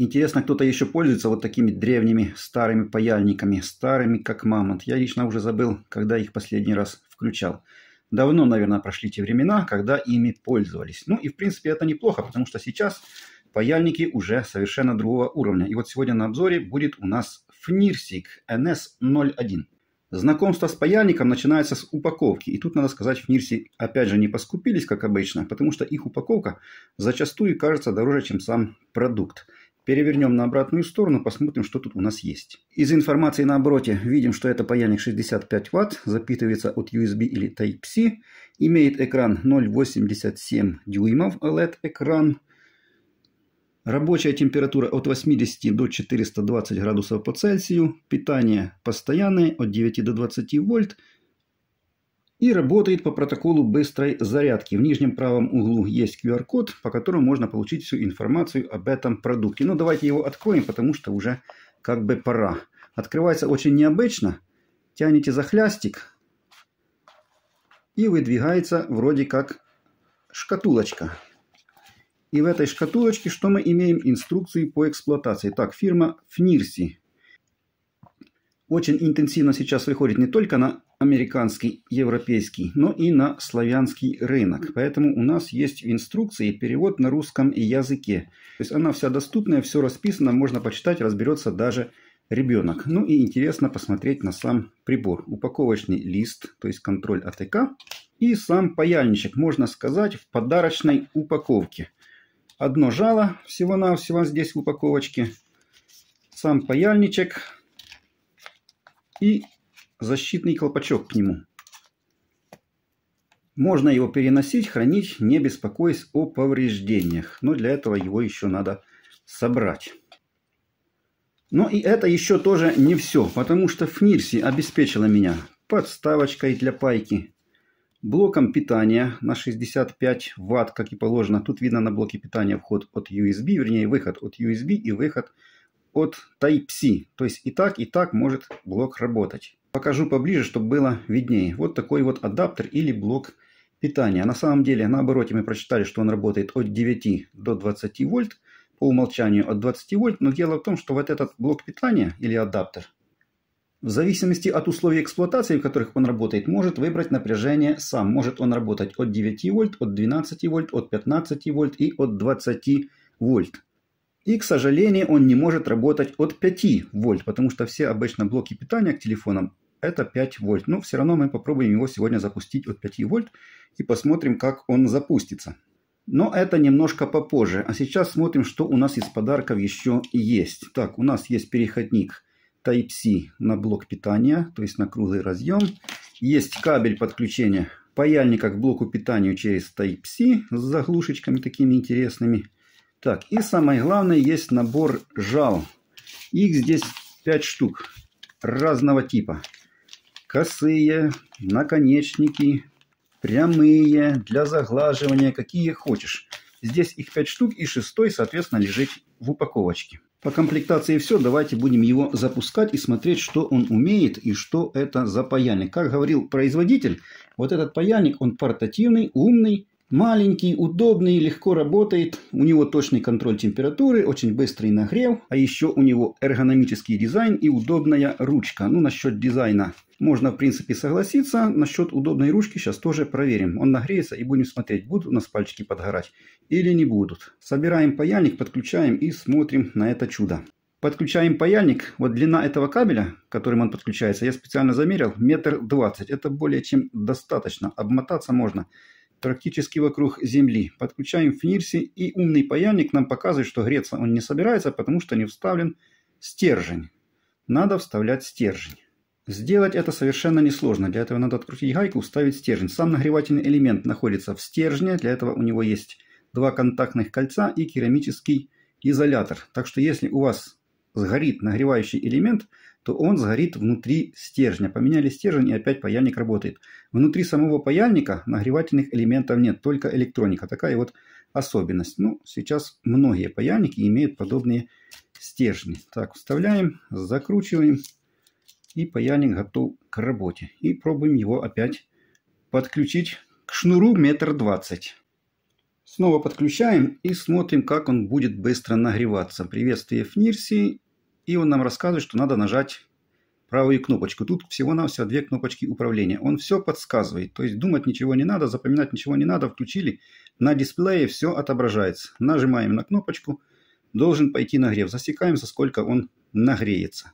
Интересно, кто-то еще пользуется вот такими древними старыми паяльниками, старыми как мамонт. Я лично уже забыл, когда их последний раз включал. Давно, наверное, прошли те времена, когда ими пользовались. Ну и, в принципе, это неплохо, потому что сейчас паяльники уже совершенно другого уровня. И вот сегодня на обзоре будет у нас Фнирсик NS01. Знакомство с паяльником начинается с упаковки. И тут, надо сказать, в Нирсе опять же не поскупились, как обычно, потому что их упаковка зачастую кажется дороже, чем сам продукт. Перевернем на обратную сторону, посмотрим, что тут у нас есть. Из информации на обороте видим, что это паяльник 65 Вт, запитывается от USB или Type-C, имеет экран 0,87 дюймов OLED-экран, Рабочая температура от 80 до 420 градусов по Цельсию, питание постоянное от 9 до 20 вольт, и работает по протоколу быстрой зарядки. В нижнем правом углу есть QR-код, по которому можно получить всю информацию об этом продукте. Но давайте его откроем, потому что уже как бы пора. Открывается очень необычно. Тянете за хлястик и выдвигается вроде как шкатулочка. И в этой шкатулочке что мы имеем? Инструкции по эксплуатации. Так, фирма Фнирси очень интенсивно сейчас выходит не только на американский, европейский, но и на славянский рынок. Поэтому у нас есть в инструкции перевод на русском языке. То есть она вся доступная, все расписано, можно почитать, разберется даже ребенок. Ну и интересно посмотреть на сам прибор. Упаковочный лист, то есть контроль АТК. И сам паяльничек, можно сказать, в подарочной упаковке. Одно жало всего-навсего здесь в упаковочке. Сам паяльничек, и защитный колпачок к нему. Можно его переносить, хранить, не беспокоясь о повреждениях. Но для этого его еще надо собрать. Но и это еще тоже не все, потому что Фнирси обеспечила меня подставочкой для пайки, блоком питания на 65 Вт, как и положено. Тут видно на блоке питания вход от USB, вернее выход от USB и выход от от Type-C. То есть и так, и так может блок работать. Покажу поближе, чтобы было виднее. Вот такой вот адаптер или блок питания. А на самом деле наоборот, мы прочитали, что он работает от 9 до 20 вольт. По умолчанию от 20 вольт. Но дело в том, что вот этот блок питания или адаптер в зависимости от условий эксплуатации, в которых он работает, может выбрать напряжение сам. Может он работать от 9 вольт, от 12 вольт, от 15 вольт и от 20 вольт. И, к сожалению, он не может работать от 5 вольт, потому что все обычно блоки питания к телефонам это 5 вольт. Но все равно мы попробуем его сегодня запустить от 5 вольт и посмотрим, как он запустится. Но это немножко попозже. А сейчас смотрим, что у нас из подарков еще есть. Так, у нас есть переходник Type-C на блок питания, то есть на круглый разъем. Есть кабель подключения паяльника к блоку питания через Type-C с заглушечками такими интересными. Так, и самое главное, есть набор жал. Их здесь 5 штук разного типа. Косые, наконечники, прямые, для заглаживания, какие хочешь. Здесь их 5 штук и шестой, соответственно, лежит в упаковочке. По комплектации все, давайте будем его запускать и смотреть, что он умеет и что это за паяльник. Как говорил производитель, вот этот паяльник, он портативный, умный, Маленький, удобный, легко работает, у него точный контроль температуры, очень быстрый нагрев, а еще у него эргономический дизайн и удобная ручка. Ну, насчет дизайна можно, в принципе, согласиться. Насчет удобной ручки сейчас тоже проверим. Он нагреется и будем смотреть, будут у нас пальчики подгорать или не будут. Собираем паяльник, подключаем и смотрим на это чудо. Подключаем паяльник. Вот длина этого кабеля, которым он подключается, я специально замерил, метр двадцать. Это более чем достаточно. Обмотаться можно практически вокруг Земли. Подключаем фнирси, и умный паяльник нам показывает, что греться он не собирается, потому что не вставлен стержень. Надо вставлять стержень. Сделать это совершенно несложно. Для этого надо открутить гайку, вставить стержень. Сам нагревательный элемент находится в стержне. Для этого у него есть два контактных кольца и керамический изолятор. Так что если у вас сгорит нагревающий элемент – то он сгорит внутри стержня. Поменяли стержень и опять паяльник работает. Внутри самого паяльника нагревательных элементов нет, только электроника. Такая вот особенность. Ну, сейчас многие паяльники имеют подобные стержни. Так, вставляем, закручиваем. И паяльник готов к работе. И пробуем его опять подключить к шнуру метр двадцать. Снова подключаем и смотрим, как он будет быстро нагреваться. Приветствие Фнирси и он нам рассказывает, что надо нажать правую кнопочку. Тут всего-навсего две кнопочки управления. Он все подсказывает. То есть думать ничего не надо, запоминать ничего не надо. Включили, на дисплее все отображается. Нажимаем на кнопочку, должен пойти нагрев. Засекаем, за сколько он нагреется.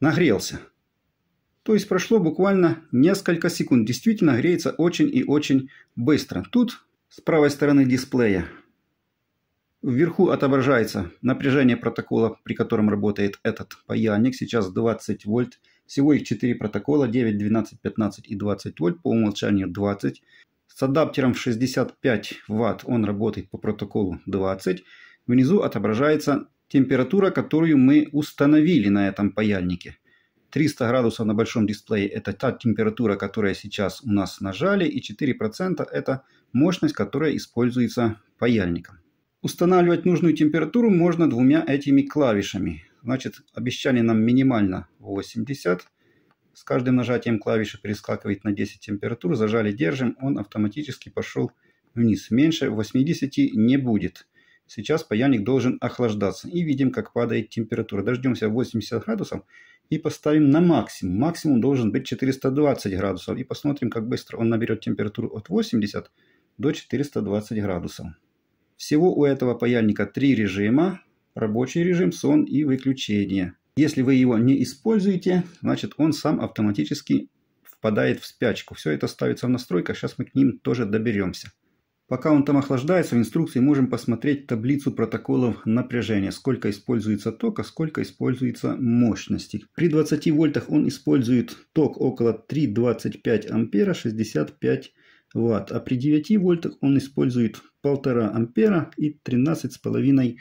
Нагрелся. То есть прошло буквально несколько секунд. Действительно греется очень и очень быстро. Тут с правой стороны дисплея Вверху отображается напряжение протокола, при котором работает этот паяльник. Сейчас 20 вольт. Всего их 4 протокола. 9, 12, 15 и 20 вольт. По умолчанию 20. С адаптером в 65 ватт он работает по протоколу 20. Внизу отображается температура, которую мы установили на этом паяльнике. 300 градусов на большом дисплее – это та температура, которая сейчас у нас нажали, и 4% – это мощность, которая используется паяльником. Устанавливать нужную температуру можно двумя этими клавишами. Значит, обещали нам минимально 80. С каждым нажатием клавиши перескакивает на 10 температур. Зажали, держим, он автоматически пошел вниз. Меньше 80 не будет. Сейчас паяльник должен охлаждаться. И видим, как падает температура. Дождемся 80 градусов и поставим на максимум. Максимум должен быть 420 градусов. И посмотрим, как быстро он наберет температуру от 80 до 420 градусов. Всего у этого паяльника три режима. Рабочий режим, сон и выключение. Если вы его не используете, значит он сам автоматически впадает в спячку. Все это ставится в настройках, сейчас мы к ним тоже доберемся. Пока он там охлаждается, в инструкции можем посмотреть таблицу протоколов напряжения, сколько используется тока, сколько используется мощности. При 20 вольтах он использует ток около 3,25 ампера 65 ватт, а при 9 вольтах он использует 1,5 ампера и 13,5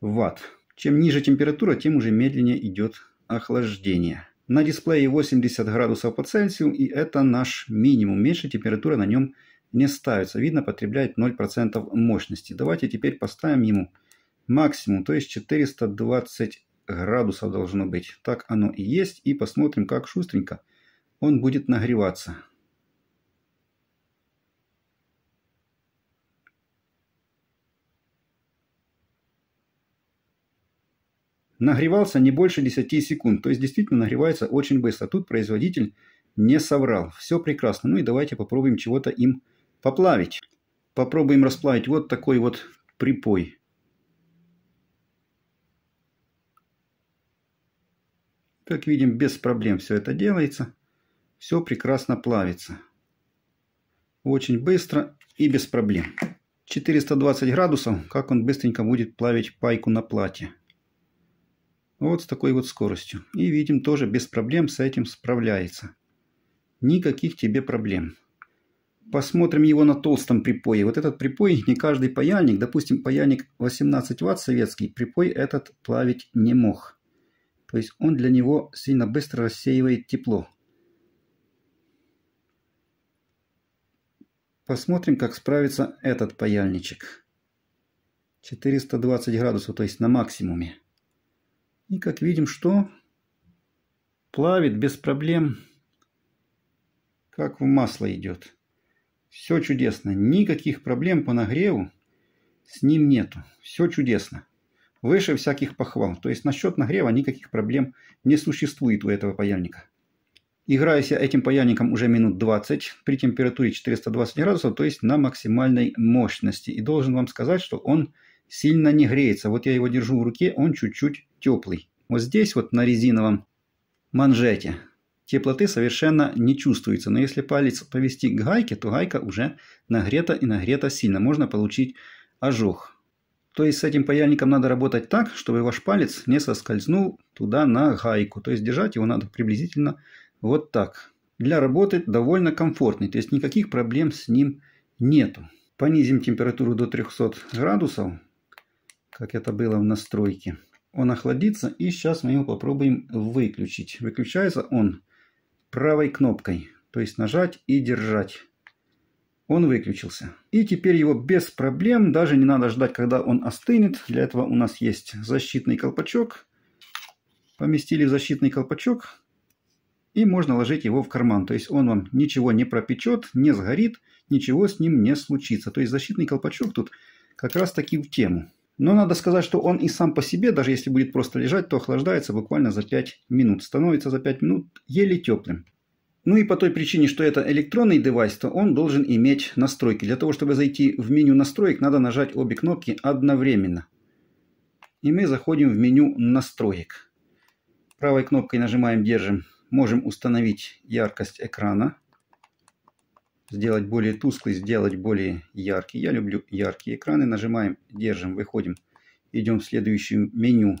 ватт. Чем ниже температура, тем уже медленнее идет охлаждение. На дисплее 80 градусов по Цельсию, и это наш минимум. Меньше температура на нем не ставится. Видно, потребляет 0% мощности. Давайте теперь поставим ему максимум, то есть 420 градусов должно быть. Так оно и есть. И посмотрим, как шустренько он будет нагреваться. нагревался не больше 10 секунд. То есть действительно нагревается очень быстро. Тут производитель не соврал. Все прекрасно. Ну и давайте попробуем чего-то им поплавить. Попробуем расплавить вот такой вот припой. Как видим, без проблем все это делается. Все прекрасно плавится. Очень быстро и без проблем. 420 градусов, как он быстренько будет плавить пайку на плате. Вот с такой вот скоростью. И видим, тоже без проблем с этим справляется. Никаких тебе проблем. Посмотрим его на толстом припое. Вот этот припой, не каждый паяльник, допустим, паяльник 18 Вт советский, припой этот плавить не мог. То есть он для него сильно быстро рассеивает тепло. Посмотрим, как справится этот паяльничек. 420 градусов, то есть на максимуме. И как видим, что плавит без проблем, как в масло идет. Все чудесно. Никаких проблем по нагреву с ним нету. Все чудесно. Выше всяких похвал. То есть насчет нагрева никаких проблем не существует у этого паяльника. Играюсь я этим паяльником уже минут 20 при температуре 420 градусов, то есть на максимальной мощности. И должен вам сказать, что он сильно не греется. Вот я его держу в руке, он чуть-чуть теплый. Вот здесь вот на резиновом манжете теплоты совершенно не чувствуется. Но если палец повести к гайке, то гайка уже нагрета и нагрета сильно. Можно получить ожог. То есть с этим паяльником надо работать так, чтобы ваш палец не соскользнул туда на гайку. То есть держать его надо приблизительно вот так. Для работы довольно комфортный, то есть никаких проблем с ним нету. Понизим температуру до 300 градусов как это было в настройке. Он охладится, и сейчас мы его попробуем выключить. Выключается он правой кнопкой, то есть нажать и держать. Он выключился. И теперь его без проблем, даже не надо ждать, когда он остынет. Для этого у нас есть защитный колпачок. Поместили в защитный колпачок, и можно ложить его в карман. То есть он вам ничего не пропечет, не сгорит, ничего с ним не случится. То есть защитный колпачок тут как раз таки в тему. Но надо сказать, что он и сам по себе, даже если будет просто лежать, то охлаждается буквально за 5 минут. Становится за 5 минут еле теплым. Ну и по той причине, что это электронный девайс, то он должен иметь настройки. Для того, чтобы зайти в меню настроек, надо нажать обе кнопки одновременно. И мы заходим в меню настроек. Правой кнопкой нажимаем, держим. Можем установить яркость экрана сделать более тусклый, сделать более яркий. Я люблю яркие экраны. Нажимаем, держим, выходим. Идем в следующее меню.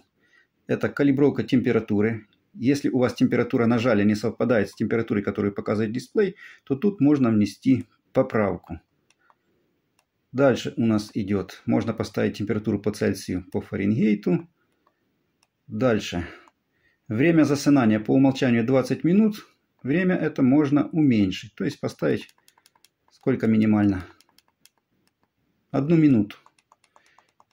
Это калибровка температуры. Если у вас температура нажали не совпадает с температурой, которую показывает дисплей, то тут можно внести поправку. Дальше у нас идет, можно поставить температуру по Цельсию, по Фаренгейту. Дальше. Время засынания по умолчанию 20 минут. Время это можно уменьшить, то есть поставить Сколько минимально? Одну минуту.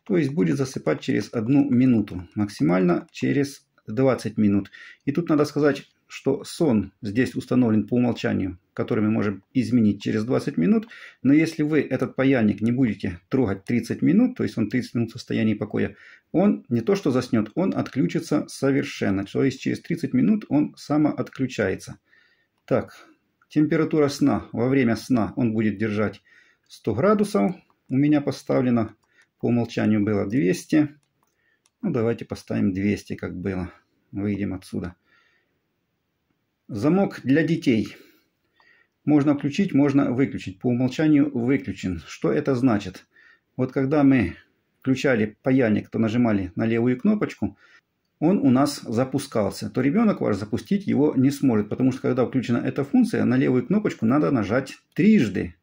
То есть будет засыпать через одну минуту. Максимально через 20 минут. И тут надо сказать, что сон здесь установлен по умолчанию, который мы можем изменить через 20 минут. Но если вы этот паяльник не будете трогать 30 минут, то есть он 30 минут в состоянии покоя, он не то что заснет, он отключится совершенно. То есть через 30 минут он самоотключается. Так, Температура сна. Во время сна он будет держать 100 градусов. У меня поставлено по умолчанию было 200. Ну, давайте поставим 200, как было. Выйдем отсюда. Замок для детей. Можно включить, можно выключить. По умолчанию выключен. Что это значит? Вот когда мы включали паяльник, то нажимали на левую кнопочку, он у нас запускался, то ребенок ваш запустить его не сможет, потому что когда включена эта функция, на левую кнопочку надо нажать трижды.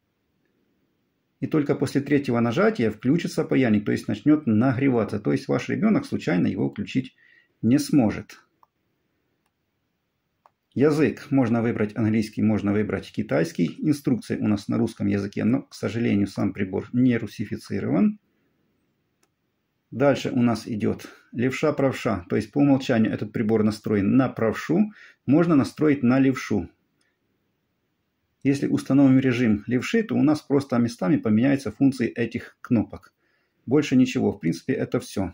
И только после третьего нажатия включится паяльник, то есть начнет нагреваться. То есть ваш ребенок случайно его включить не сможет. Язык. Можно выбрать английский, можно выбрать китайский. Инструкции у нас на русском языке, но, к сожалению, сам прибор не русифицирован. Дальше у нас идет левша-правша, то есть по умолчанию этот прибор настроен на правшу, можно настроить на левшу. Если установим режим левши, то у нас просто местами поменяются функции этих кнопок. Больше ничего, в принципе это все.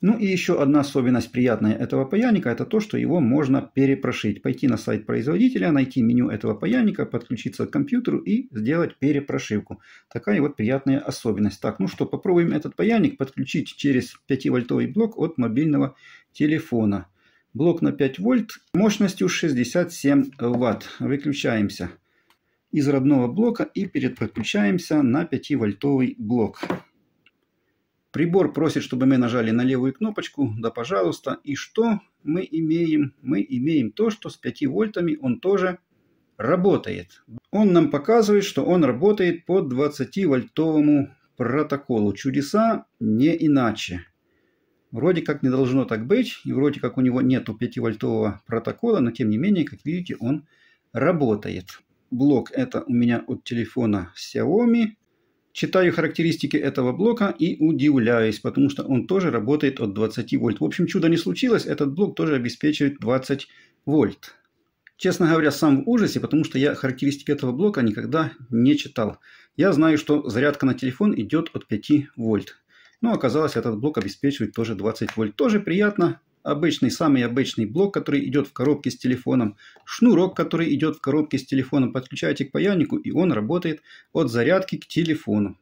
Ну и еще одна особенность приятная этого паяльника – это то, что его можно перепрошить. Пойти на сайт производителя, найти меню этого паяльника, подключиться к компьютеру и сделать перепрошивку. Такая вот приятная особенность. Так, ну что, попробуем этот паяльник подключить через 5-вольтовый блок от мобильного телефона. Блок на 5 вольт мощностью 67 ватт. Выключаемся из родного блока и переподключаемся на 5-вольтовый блок. Прибор просит, чтобы мы нажали на левую кнопочку «Да, пожалуйста». И что мы имеем? Мы имеем то, что с 5 вольтами он тоже работает. Он нам показывает, что он работает по 20-вольтовому протоколу. Чудеса не иначе. Вроде как не должно так быть, и вроде как у него нету 5-вольтового протокола, но тем не менее, как видите, он работает. Блок это у меня от телефона Xiaomi Читаю характеристики этого блока и удивляюсь, потому что он тоже работает от 20 вольт. В общем, чудо не случилось, этот блок тоже обеспечивает 20 вольт. Честно говоря, сам в ужасе, потому что я характеристики этого блока никогда не читал. Я знаю, что зарядка на телефон идет от 5 вольт. Но оказалось, этот блок обеспечивает тоже 20 вольт. Тоже приятно, обычный, самый обычный блок, который идет в коробке с телефоном, шнурок, который идет в коробке с телефоном, подключаете к паяльнику, и он работает от зарядки к телефону.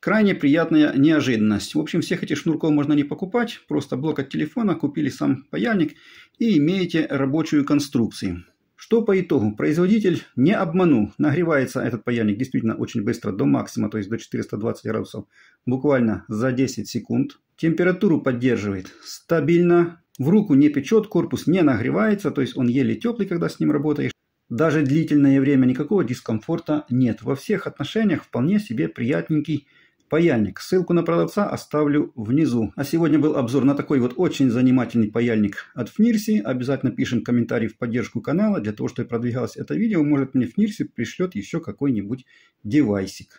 Крайне приятная неожиданность. В общем, всех этих шнурков можно не покупать, просто блок от телефона, купили сам паяльник и имеете рабочую конструкцию. Что по итогу? Производитель не обманул. Нагревается этот паяльник действительно очень быстро, до максимума, то есть до 420 градусов, буквально за 10 секунд температуру поддерживает стабильно, в руку не печет, корпус не нагревается, то есть он еле теплый, когда с ним работаешь. Даже длительное время никакого дискомфорта нет. Во всех отношениях вполне себе приятненький паяльник. Ссылку на продавца оставлю внизу. А сегодня был обзор на такой вот очень занимательный паяльник от Фнирси. Обязательно пишем комментарий в поддержку канала. Для того, чтобы продвигалось это видео, может мне Фнирси пришлет еще какой-нибудь девайсик.